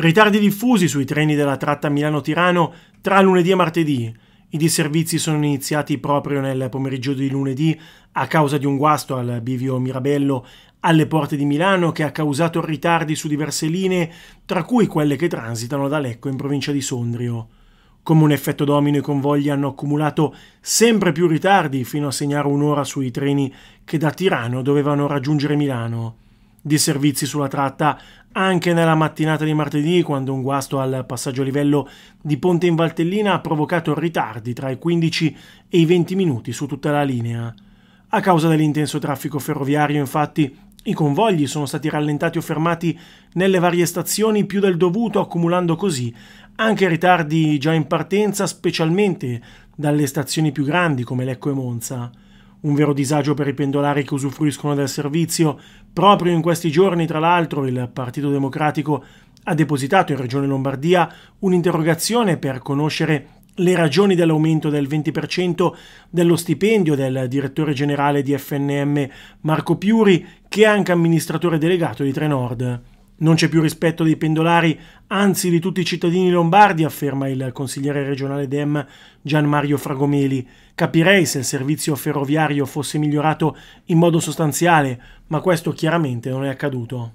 Ritardi diffusi sui treni della tratta Milano-Tirano tra lunedì e martedì. I disservizi sono iniziati proprio nel pomeriggio di lunedì a causa di un guasto al bivio Mirabello alle porte di Milano che ha causato ritardi su diverse linee, tra cui quelle che transitano da Lecco in provincia di Sondrio. Come un effetto domino i convogli hanno accumulato sempre più ritardi fino a segnare un'ora sui treni che da Tirano dovevano raggiungere Milano di servizi sulla tratta anche nella mattinata di martedì, quando un guasto al passaggio a livello di Ponte in Valtellina ha provocato ritardi tra i 15 e i 20 minuti su tutta la linea. A causa dell'intenso traffico ferroviario, infatti, i convogli sono stati rallentati o fermati nelle varie stazioni più del dovuto, accumulando così anche ritardi già in partenza, specialmente dalle stazioni più grandi come Lecco e Monza un vero disagio per i pendolari che usufruiscono del servizio. Proprio in questi giorni, tra l'altro, il Partito Democratico ha depositato in Regione Lombardia un'interrogazione per conoscere le ragioni dell'aumento del 20% dello stipendio del direttore generale di FNM Marco Piuri, che è anche amministratore delegato di Trenord. Non c'è più rispetto dei pendolari, anzi di tutti i cittadini lombardi, afferma il consigliere regionale Dem Gianmario Fragomeli. Capirei se il servizio ferroviario fosse migliorato in modo sostanziale, ma questo chiaramente non è accaduto.